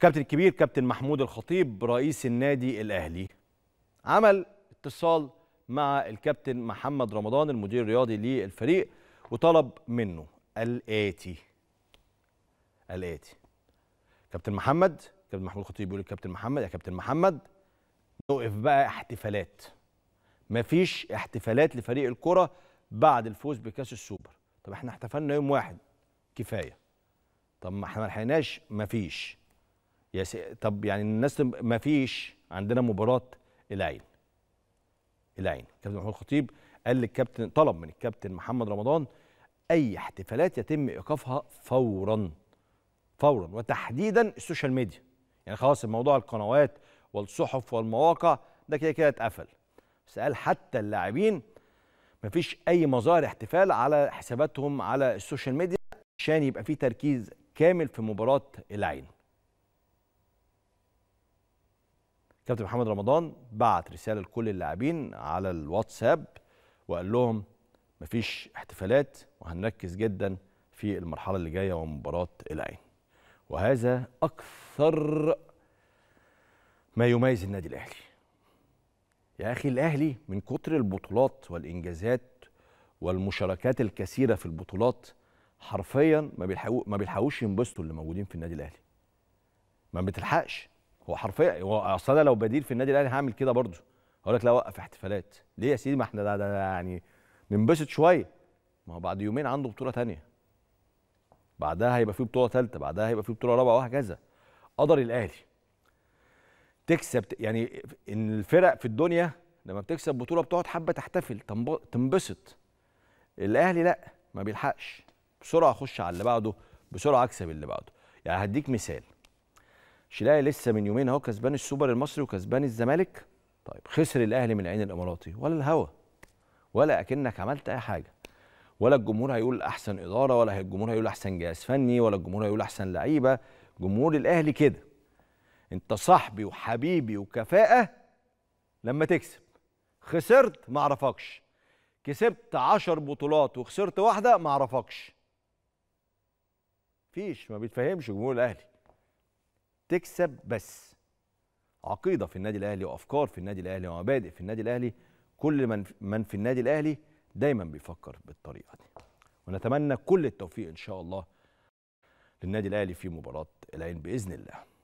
الكابتن الكبير كابتن محمود الخطيب رئيس النادي الاهلي عمل اتصال مع الكابتن محمد رمضان المدير الرياضي للفريق وطلب منه الاتي الاتي كابتن محمد كابتن محمود الخطيب بيقول للكابتن محمد يا كابتن محمد نوقف بقى احتفالات مفيش احتفالات لفريق الكره بعد الفوز بكاس السوبر طب احنا احتفلنا يوم واحد كفايه طب ما احنا ما لحقناش مفيش يا سي... طب يعني الناس ما فيش عندنا مباراه العين العين كابتن محمود الخطيب قال للكابتن طلب من الكابتن محمد رمضان اي احتفالات يتم ايقافها فورا فورا وتحديدا السوشيال ميديا يعني خلاص الموضوع القنوات والصحف والمواقع ده كده كده اتقفل بس قال حتى اللاعبين مفيش اي مظاهر احتفال على حساباتهم على السوشيال ميديا عشان يبقى في تركيز كامل في مباراه العين كابتن محمد رمضان بعت رساله لكل اللاعبين على الواتساب وقال لهم مفيش احتفالات وهنركز جدا في المرحله اللي جايه ومباراه العين وهذا اكثر ما يميز النادي الاهلي يا اخي الاهلي من كتر البطولات والانجازات والمشاركات الكثيره في البطولات حرفيا ما ما بيلحقوش ينبسطوا اللي موجودين في النادي الاهلي ما بتلحقش هو حرفيا هو اصل انا لو بديل في النادي الاهلي هعمل كده برضه هقول لك لا وقف احتفالات ليه يا سيدي ما احنا ده, ده يعني ننبسط شويه ما هو بعد يومين عنده بطوله ثانيه بعدها هيبقى في بطوله ثالثه بعدها هيبقى في بطوله رابعه وهكذا قدر الاهلي تكسب يعني ان الفرق في الدنيا لما بتكسب بطوله بتقعد حبه تحتفل تنبسط الاهلي لا ما بيلحقش بسرعه اخش على اللي بعده بسرعه اكسب اللي بعده يعني هديك مثال شلاي لسه من يومين اهو كسبان السوبر المصري وكسبان الزمالك طيب خسر الاهلي من العين الاماراتي ولا الهوا ولا اكنك عملت اي حاجه ولا الجمهور هيقول احسن اداره ولا الجمهور هيقول احسن جهاز فني ولا الجمهور هيقول احسن لعيبه جمهور الاهلي كده انت صاحبي وحبيبي وكفاءه لما تكسب خسرت ما اعرفكش كسبت 10 بطولات وخسرت واحده ما اعرفكش فيش ما بيتفهمش جمهور الاهلي تكسب بس عقيده في النادي الاهلي وافكار في النادي الاهلي ومبادئ في النادي الاهلي كل من من في النادي الاهلي دايما بيفكر بالطريقه دي ونتمنى كل التوفيق ان شاء الله للنادي الاهلي في مباراه العين باذن الله